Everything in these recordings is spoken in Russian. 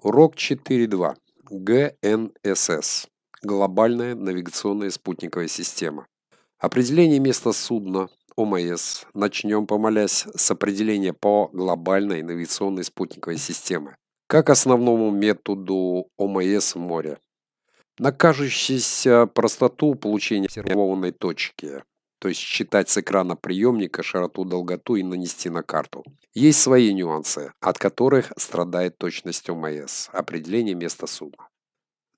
Урок 4.2. ГНСС. Глобальная навигационная спутниковая система. Определение места судна ОМС. Начнем, помолясь, с определения по глобальной навигационной спутниковой системе. Как основному методу ОМС в море. На кажущуюся простоту получения сервованной точки то есть считать с экрана приемника широту-долготу и нанести на карту. Есть свои нюансы, от которых страдает точность ОМС, определение места судна.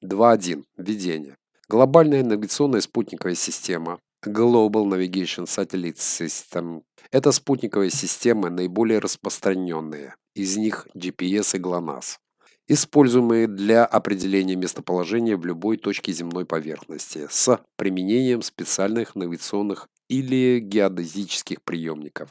2.1. Введение. Глобальная навигационная спутниковая система Global Navigation Satellite System – это спутниковые системы, наиболее распространенные, из них GPS и GLONASS используемые для определения местоположения в любой точке земной поверхности с применением специальных навигационных или геодезических приемников.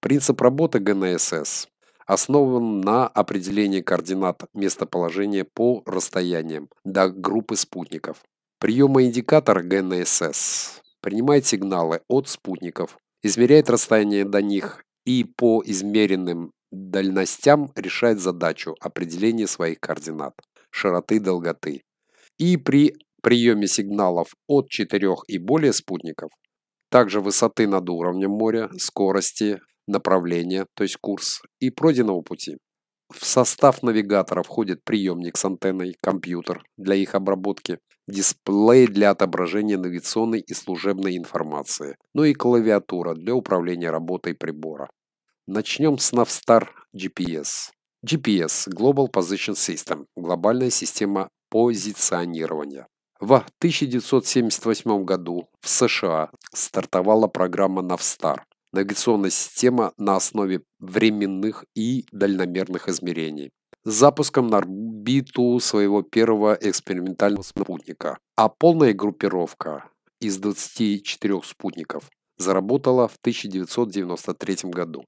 Принцип работы ГНСС основан на определении координат местоположения по расстояниям до группы спутников. Приема индикатор ГНСС принимает сигналы от спутников, измеряет расстояние до них и по измеренным дальностям решает задачу определения своих координат широты и долготы. И при приеме сигналов от четырех и более спутников также высоты над уровнем моря, скорости, направления, то есть курс, и пройденного пути. В состав навигатора входит приемник с антенной, компьютер для их обработки, дисплей для отображения навигационной и служебной информации, ну и клавиатура для управления работой прибора. Начнем с Navstar GPS. GPS – Global Position System – глобальная система позиционирования. В 1978 году в США стартовала программа Navstar — навигационная система на основе временных и дальномерных измерений с запуском на орбиту своего первого экспериментального спутника. А полная группировка из 24 спутников заработала в 1993 году.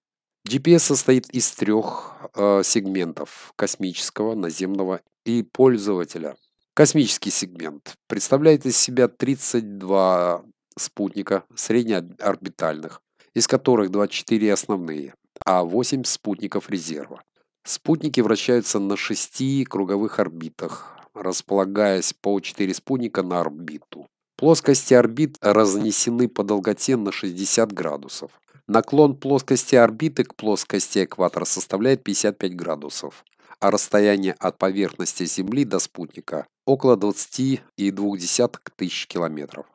GPS состоит из трех э, сегментов – космического, наземного и пользователя. Космический сегмент представляет из себя 32 спутника среднеорбитальных, из которых 24 основные, а 8 спутников резерва. Спутники вращаются на 6 круговых орбитах, располагаясь по 4 спутника на орбиту. Плоскости орбит разнесены по долготе на 60 градусов. Наклон плоскости орбиты к плоскости экватора составляет 55 градусов, а расстояние от поверхности Земли до спутника около 20,2 тысяч километров.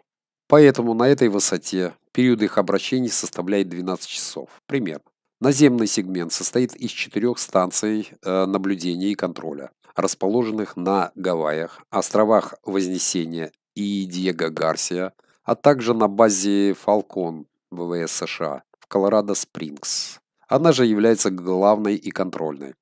Поэтому на этой высоте период их обращений составляет 12 часов. Пример. Наземный сегмент состоит из четырех станций э, наблюдения и контроля, расположенных на Гавайях, островах Вознесения и Диего Гарсия, а также на базе «Фалкон» ВВС США в а Колорадо-Спрингс. Она же является главной и контрольной.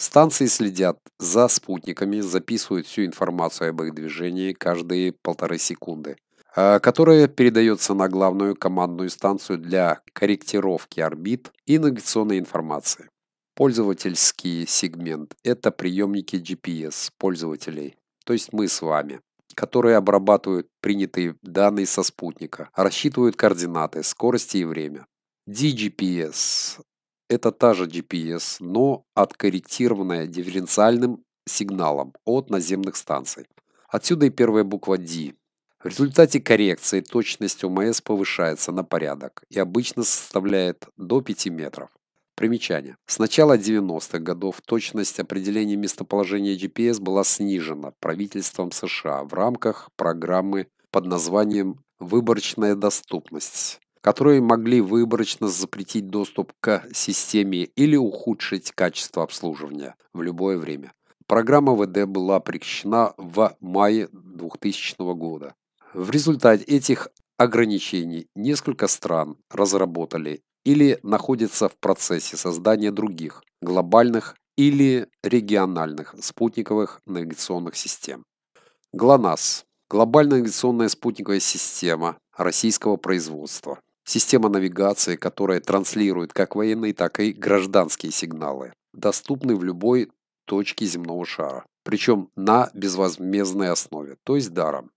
Станции следят за спутниками, записывают всю информацию об их движении каждые полторы секунды, а, которая передается на главную командную станцию для корректировки орбит и навигационной информации. Пользовательский сегмент – это приемники GPS пользователей, то есть мы с вами которые обрабатывают принятые данные со спутника, рассчитывают координаты, скорости и время. DGPS это та же GPS, но откорректированная дифференциальным сигналом от наземных станций. Отсюда и первая буква D. В результате коррекции точность ОМС повышается на порядок и обычно составляет до 5 метров. Примечание. С начала 90-х годов точность определения местоположения GPS была снижена правительством США в рамках программы под названием «Выборочная доступность» которые могли выборочно запретить доступ к системе или ухудшить качество обслуживания в любое время. Программа ВД была прекращена в мае 2000 года. В результате этих ограничений несколько стран разработали или находятся в процессе создания других глобальных или региональных спутниковых навигационных систем. ГЛОНАСС – глобальная навигационная спутниковая система российского производства – Система навигации, которая транслирует как военные, так и гражданские сигналы, доступны в любой точке земного шара, причем на безвозмездной основе, то есть даром.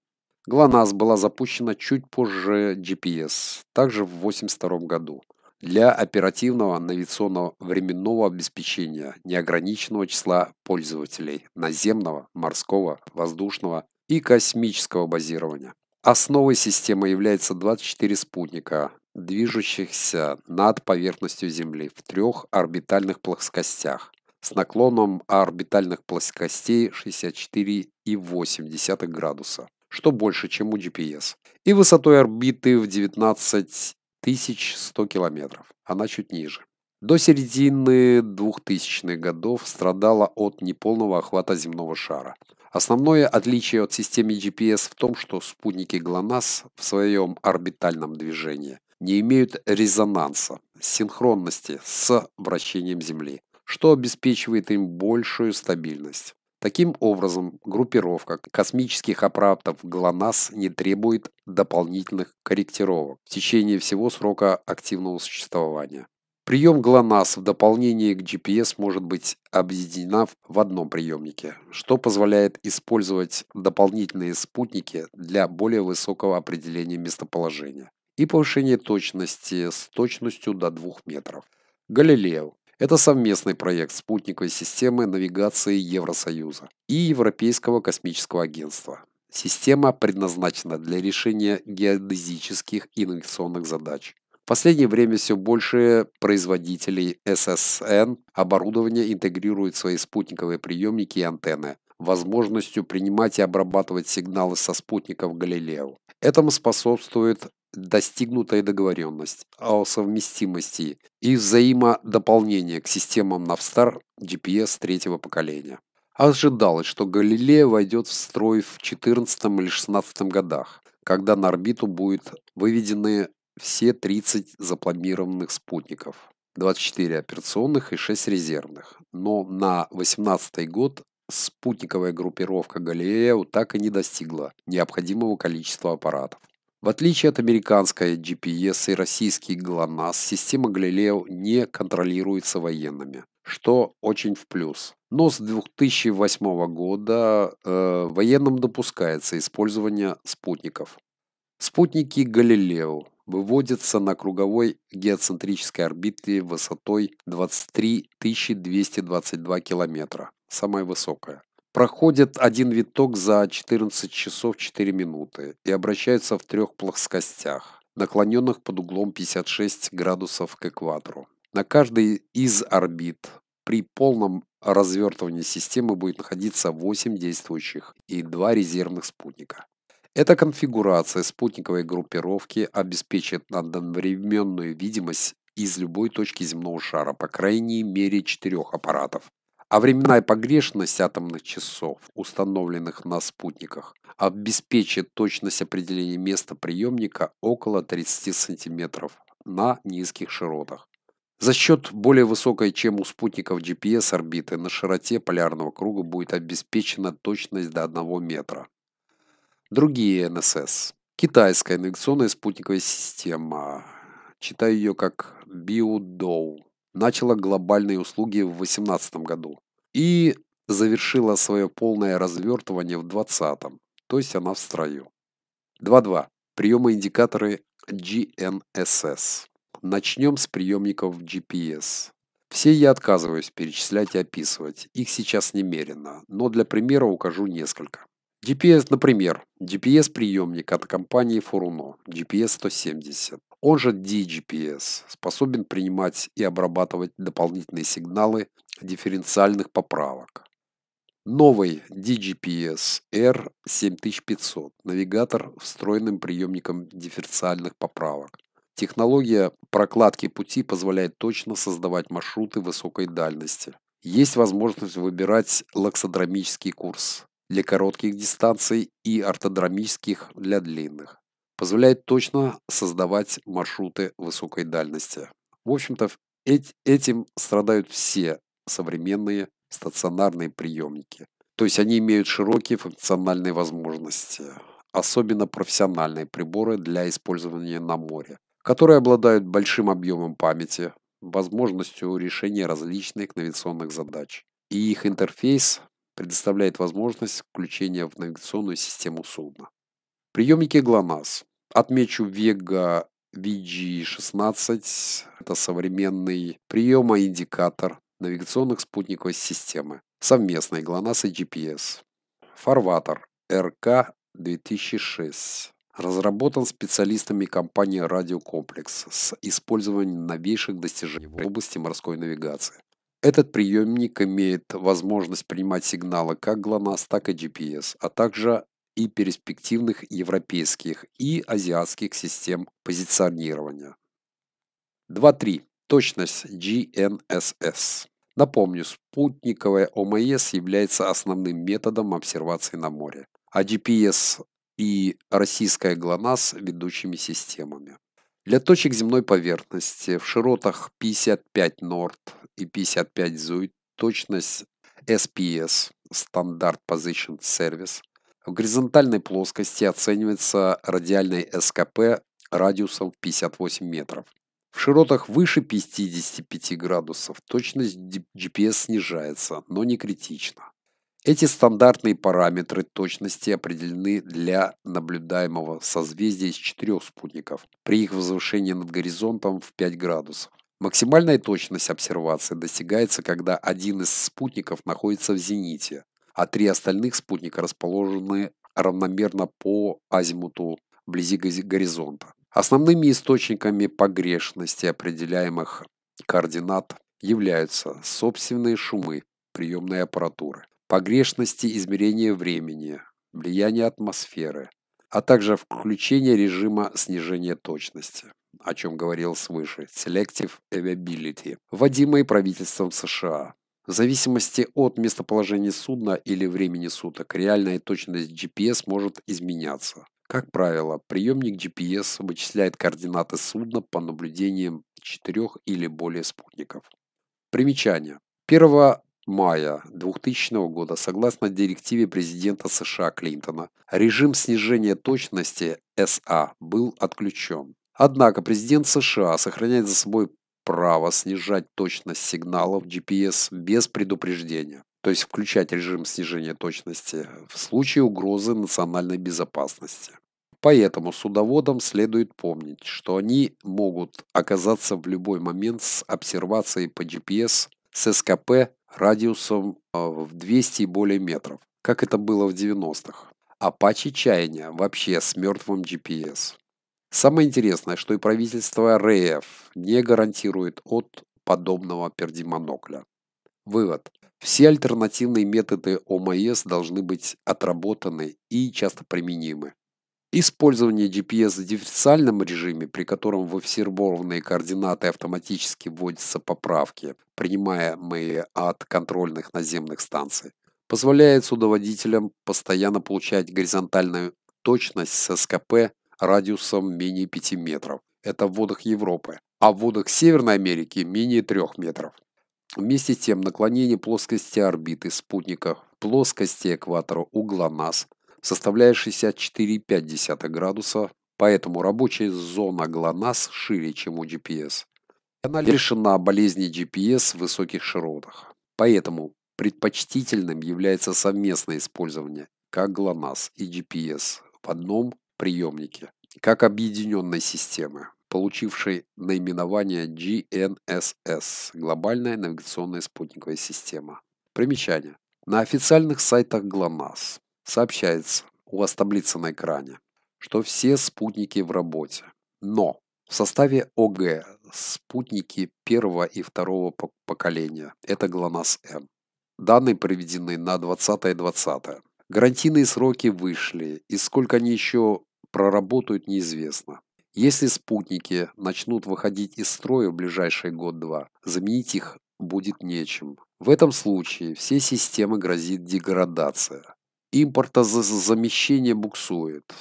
ГЛОНАСС была запущена чуть позже GPS, также в 1982 году, для оперативного навигационного временного обеспечения неограниченного числа пользователей наземного, морского, воздушного и космического базирования. Основой системы является 24 спутника, движущихся над поверхностью Земли в трех орбитальных плоскостях с наклоном орбитальных плоскостей 64,8 градуса, что больше, чем у GPS, и высотой орбиты в 19 100 километров, она чуть ниже. До середины 2000-х годов страдала от неполного охвата земного шара. Основное отличие от системы GPS в том, что спутники ГЛОНАСС в своем орбитальном движении не имеют резонанса, синхронности с вращением Земли, что обеспечивает им большую стабильность. Таким образом, группировка космических аппаратов ГЛОНАСС не требует дополнительных корректировок в течение всего срока активного существования. Прием ГЛОНАСС в дополнение к GPS может быть объединена в одном приемнике, что позволяет использовать дополнительные спутники для более высокого определения местоположения и повышение точности с точностью до 2 метров. Галилео. Это совместный проект спутниковой системы навигации Евросоюза и Европейского космического агентства. Система предназначена для решения геодезических и навигационных задач. В последнее время все больше производителей ССН оборудования интегрируют свои спутниковые приемники и антенны, возможностью принимать и обрабатывать сигналы со спутников Галилео. Этому способствует достигнутая договоренность о совместимости и взаимодополнении к системам Navstar GPS третьего поколения. Ожидалось, что Галилея войдет в строй в 14 или 16 годах, когда на орбиту будут выведены все 30 запланированных спутников, 24 операционных и 6 резервных. Но на 18 год спутниковая группировка Галилео так и не достигла необходимого количества аппаратов. В отличие от американской GPS и российский ГЛОНАСС, система Галилео не контролируется военными, что очень в плюс. Но с 2008 года э, военным допускается использование спутников. Спутники Галилео выводятся на круговой геоцентрической орбите высотой 23 222 километра, самая высокая проходит один виток за 14 часов 4 минуты и обращается в трех плоскостях, наклоненных под углом 56 градусов к экватору. На каждой из орбит при полном развертывании системы будет находиться 8 действующих и 2 резервных спутника. Эта конфигурация спутниковой группировки обеспечит одновременную видимость из любой точки земного шара, по крайней мере четырех аппаратов, а временная погрешность атомных часов, установленных на спутниках, обеспечит точность определения места приемника около 30 см на низких широтах. За счет более высокой, чем у спутников GPS орбиты, на широте полярного круга будет обеспечена точность до 1 метра. Другие НСС. Китайская инвекционная спутниковая система, читаю ее как BioDow, начала глобальные услуги в 2018 году и завершила свое полное развертывание в 20-м, то есть она в строю. 2.2. Приемы индикаторы GNSS. Начнем с приемников GPS. Все я отказываюсь перечислять и описывать, их сейчас немерено, но для примера укажу несколько. GPS, например, GPS-приемник от компании Furuno, GPS-170 он же DGPS, способен принимать и обрабатывать дополнительные сигналы дифференциальных поправок. Новый DGPS R7500 – навигатор встроенным приемником дифференциальных поправок. Технология прокладки пути позволяет точно создавать маршруты высокой дальности. Есть возможность выбирать лаксодромический курс для коротких дистанций и ортодромических для длинных позволяет точно создавать маршруты высокой дальности. В общем-то, этим страдают все современные стационарные приемники. То есть они имеют широкие функциональные возможности, особенно профессиональные приборы для использования на море, которые обладают большим объемом памяти, возможностью решения различных навигационных задач. И их интерфейс предоставляет возможность включения в навигационную систему судна. Приемники ГЛОНАСС Отмечу Vega VG16. Это современный приемо-индикатор навигационных спутниковой системы. Совместный ГЛОНАСС и GPS. Фарватер rk 2006 Разработан специалистами компании «Радиокомплекс» с использованием новейших достижений в области морской навигации. Этот приемник имеет возможность принимать сигналы как ГЛОНАСС, так и GPS, а также и перспективных европейских и азиатских систем позиционирования. 2.3. Точность GNSS. Напомню, спутниковая ОМС является основным методом обсервации на море, а GPS и российская ГЛОНАСС – ведущими системами. Для точек земной поверхности в широтах 55 Норд и 55 Зуй точность SPS – Стандарт Position Service в горизонтальной плоскости оценивается радиальный СКП радиусом 58 метров. В широтах выше 55 градусов точность GPS снижается, но не критично. Эти стандартные параметры точности определены для наблюдаемого созвездия из четырех спутников при их возвышении над горизонтом в 5 градусов. Максимальная точность обсервации достигается, когда один из спутников находится в зените, а три остальных спутника расположены равномерно по азимуту вблизи горизонта. Основными источниками погрешности определяемых координат являются собственные шумы приемной аппаратуры, погрешности измерения времени, влияние атмосферы, а также включение режима снижения точности, о чем говорил свыше, Selective Availability, вводимые правительством США. В зависимости от местоположения судна или времени суток, реальная точность GPS может изменяться. Как правило, приемник GPS вычисляет координаты судна по наблюдениям четырех или более спутников. Примечание. 1 мая 2000 года, согласно директиве президента США Клинтона, режим снижения точности СА был отключен. Однако президент США сохраняет за собой право снижать точность сигналов GPS без предупреждения, то есть включать режим снижения точности в случае угрозы национальной безопасности. Поэтому судоводам следует помнить, что они могут оказаться в любой момент с обсервацией по GPS с СКП радиусом э, в 200 и более метров, как это было в 90-х. Апачи чаяния вообще с мертвым GPS. Самое интересное, что и правительство РФ не гарантирует от подобного пердимонокля. Вывод. Все альтернативные методы ОМС должны быть отработаны и часто применимы. Использование GPS в дифференциальном режиме, при котором в всербованные координаты автоматически вводятся поправки, принимаемые от контрольных наземных станций, позволяет судоводителям постоянно получать горизонтальную точность с СКП радиусом менее 5 метров. Это в водах Европы. А в водах Северной Америки менее 3 метров. Вместе с тем наклонение плоскости орбиты спутника плоскости экватора угла НАС составляет 64,5 градуса, поэтому рабочая зона ГЛОНАСС шире, чем у GPS. Она лишена болезни GPS в высоких широтах. Поэтому предпочтительным является совместное использование как ГЛОНАСС и GPS в одном приемники, как объединенной системы, получившей наименование GNSS – Глобальная навигационная спутниковая система. Примечание. На официальных сайтах ГЛОНАСС сообщается, у вас таблица на экране, что все спутники в работе. Но в составе ОГ спутники первого и второго поколения – это ГЛОНАСС-М. Данные приведены на 20 и 20. Гарантийные сроки вышли, и сколько они еще проработают, неизвестно. Если спутники начнут выходить из строя в ближайший год-два, заменить их будет нечем. В этом случае все системы грозит деградация. Импортозамещение буксует.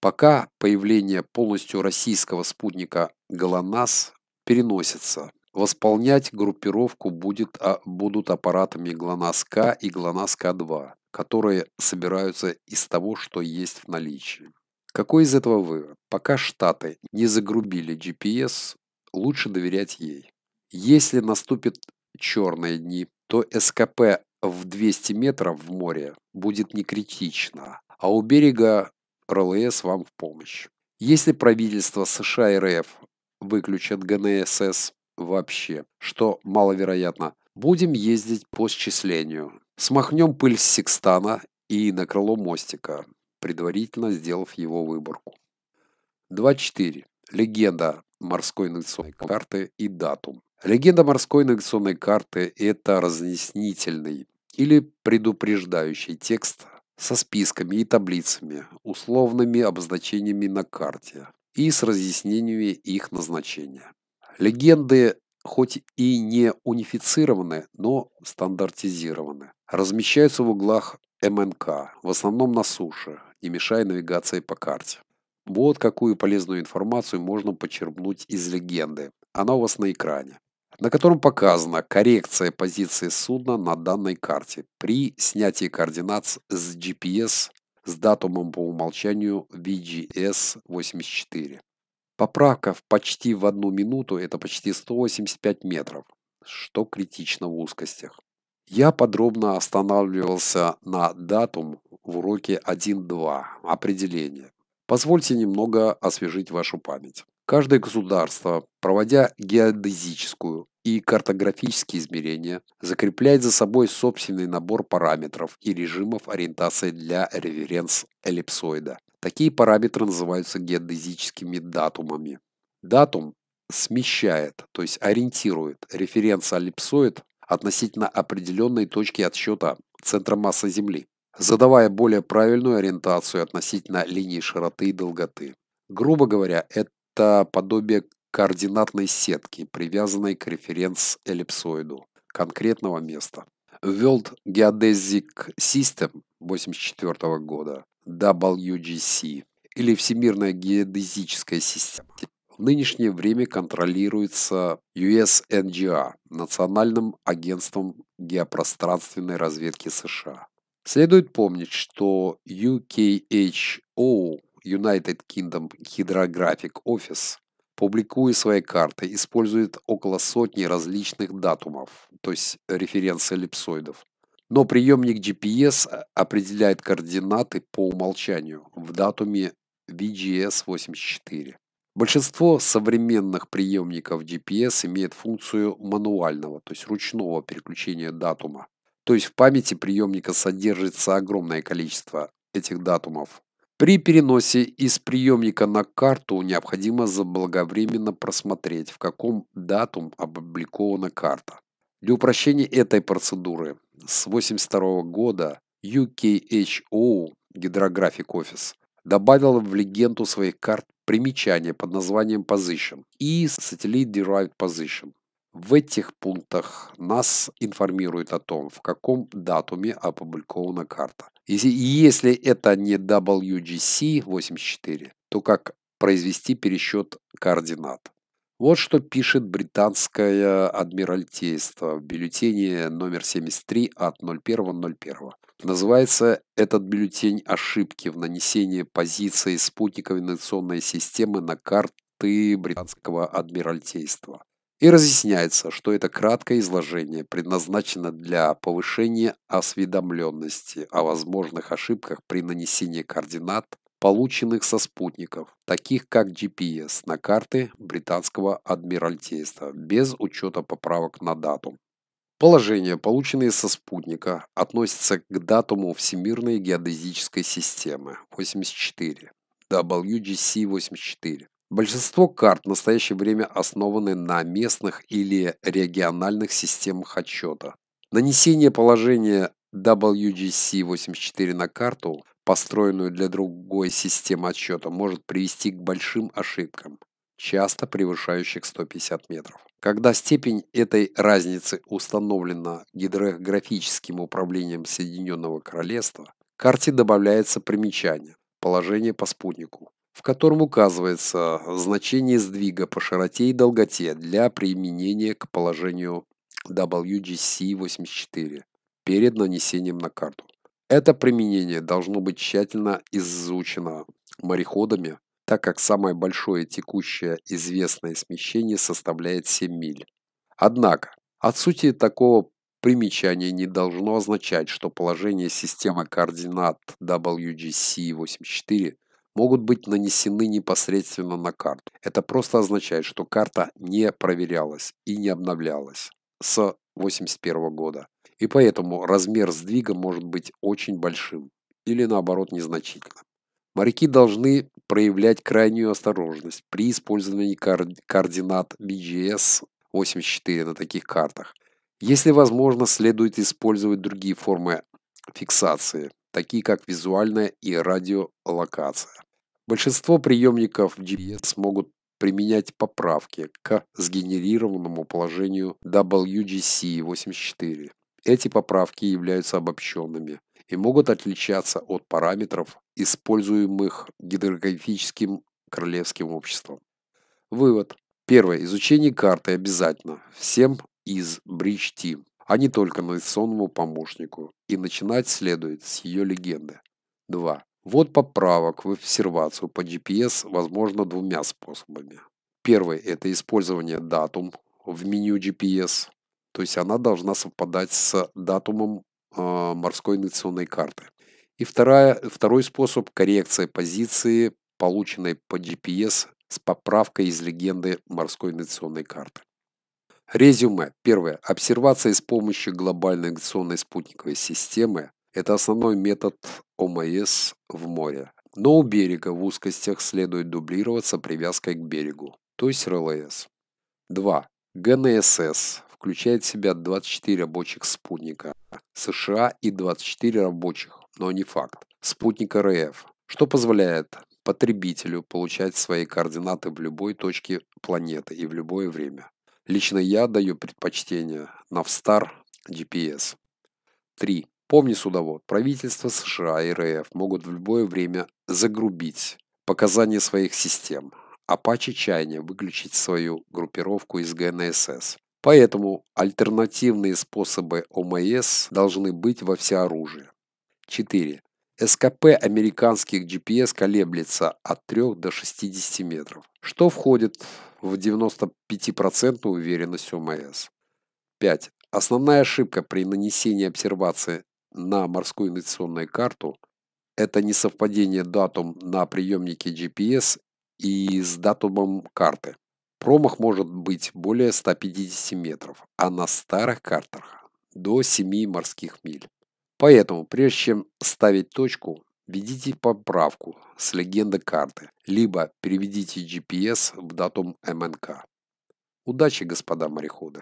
Пока появление полностью российского спутника «ГЛОНАСС» переносится. Восполнять группировку будет, а, будут аппаратами «ГЛОНАСС-К» и «ГЛОНАСС-К2» которые собираются из того, что есть в наличии. Какой из этого вывод? Пока Штаты не загрубили GPS, лучше доверять ей. Если наступят черные дни, то СКП в 200 метров в море будет не критично, а у берега РЛС вам в помощь. Если правительство США и РФ выключат ГНСС вообще, что маловероятно, будем ездить по счислению, Смахнем пыль с секстана и на крыло мостика, предварительно сделав его выборку. 2.4. Легенда морской навигационной карты и датум. Легенда морской навигационной карты – это разъяснительный или предупреждающий текст со списками и таблицами, условными обозначениями на карте и с разъяснениями их назначения. Легенды хоть и не унифицированы, но стандартизированы. Размещаются в углах МНК, в основном на суше, не мешая навигации по карте. Вот какую полезную информацию можно почерпнуть из легенды. Она у вас на экране, на котором показана коррекция позиции судна на данной карте при снятии координат с GPS с датумом по умолчанию VGS-84. Поправка в почти в одну минуту – это почти 185 метров, что критично в узкостях. Я подробно останавливался на датум в уроке 1.2 «Определение». Позвольте немного освежить вашу память. Каждое государство, проводя геодезическую и картографические измерения, закрепляет за собой собственный набор параметров и режимов ориентации для референс-эллипсоида. Такие параметры называются геодезическими датумами. Датум смещает, то есть ориентирует референс-эллипсоид относительно определенной точки отсчета центра массы Земли, задавая более правильную ориентацию относительно линии широты и долготы. Грубо говоря, это подобие координатной сетки, привязанной к референс-эллипсоиду конкретного места. World Geodesic System 1984 года WGC или Всемирная геодезическая система в нынешнее время контролируется USNGA а, Национальным агентством геопространственной разведки США. Следует помнить, что UKHO, United Kingdom Hydrographic Office, публикуя свои карты, использует около сотни различных датумов, то есть референций эллипсоидов. Но приемник GPS э, определяет координаты по умолчанию в датуме VGS-84. Большинство современных приемников GPS имеет функцию мануального, то есть ручного переключения датума. То есть в памяти приемника содержится огромное количество этих датумов. При переносе из приемника на карту необходимо заблаговременно просмотреть, в каком датум опубликована карта. Для упрощения этой процедуры с 1982 года UKHO Гидрографик офис добавил в легенду своих карт примечание под названием Position и Satellite Derived Position. В этих пунктах нас информирует о том, в каком датуме опубликована карта. Если, если это не WGC 84, то как произвести пересчет координат? Вот что пишет британское адмиральтейство в бюллетене номер 73 от 01.01. .01. Называется этот бюллетень «Ошибки в нанесении позиции спутниковой навигационной системы на карты британского адмиралтейства И разъясняется, что это краткое изложение предназначено для повышения осведомленности о возможных ошибках при нанесении координат, полученных со спутников, таких как GPS, на карты британского адмиралтейства без учета поправок на дату. Положения, полученные со спутника, относятся к датуму Всемирной геодезической системы 84, WGC-84. Большинство карт в настоящее время основаны на местных или региональных системах отчета. Нанесение положения WGC-84 на карту, построенную для другой системы отсчета, может привести к большим ошибкам часто превышающих 150 метров. Когда степень этой разницы установлена гидрографическим управлением Соединенного Королевства, карте добавляется примечание «Положение по спутнику», в котором указывается значение сдвига по широте и долготе для применения к положению WGC-84 перед нанесением на карту. Это применение должно быть тщательно изучено мореходами так как самое большое текущее известное смещение составляет 7 миль. Однако, отсутствие такого примечания не должно означать, что положение системы координат WGC-84 могут быть нанесены непосредственно на карту. Это просто означает, что карта не проверялась и не обновлялась с 81 года. И поэтому размер сдвига может быть очень большим или наоборот незначительным. Моряки должны проявлять крайнюю осторожность при использовании координат BGS 84 на таких картах. Если возможно, следует использовать другие формы фиксации, такие как визуальная и радиолокация. Большинство приемников GPS могут применять поправки к сгенерированному положению WGC84. Эти поправки являются обобщенными и могут отличаться от параметров используемых гидрографическим королевским обществом. Вывод. Первое. Изучение карты обязательно. Всем из Bridge Team, а не только навигационному помощнику. И начинать следует с ее легенды. Два, Вот поправок в обсервацию по GPS возможно двумя способами. Первый – это использование датум в меню GPS, то есть она должна совпадать с датумом э, морской навигационной карты. И вторая, второй способ – коррекция позиции, полученной по GPS с поправкой из легенды морской навигационной карты. Резюме. Первое. Обсервация с помощью глобальной навигационной спутниковой системы – это основной метод ОМС в море. Но у берега в узкостях следует дублироваться привязкой к берегу, то есть РЛС. 2. ГНСС включает в себя 24 рабочих спутника США и 24 рабочих но не факт, спутник РФ, что позволяет потребителю получать свои координаты в любой точке планеты и в любое время. Лично я даю предпочтение Navstar GPS. 3. Помни, судовод, правительство США и РФ могут в любое время загрубить показания своих систем, а Апачи Чайня выключить свою группировку из ГНСС. Поэтому альтернативные способы ОМС должны быть во всеоружии. 4. СКП американских GPS колеблется от 3 до 60 метров, что входит в 95% уверенность ОМС. 5. Основная ошибка при нанесении обсервации на морскую навигационную карту – это несовпадение датум на приемнике GPS и с датумом карты. Промах может быть более 150 метров, а на старых картах – до 7 морских миль. Поэтому, прежде чем ставить точку, введите поправку с легенды карты, либо переведите GPS в датум МНК. Удачи, господа мореходы!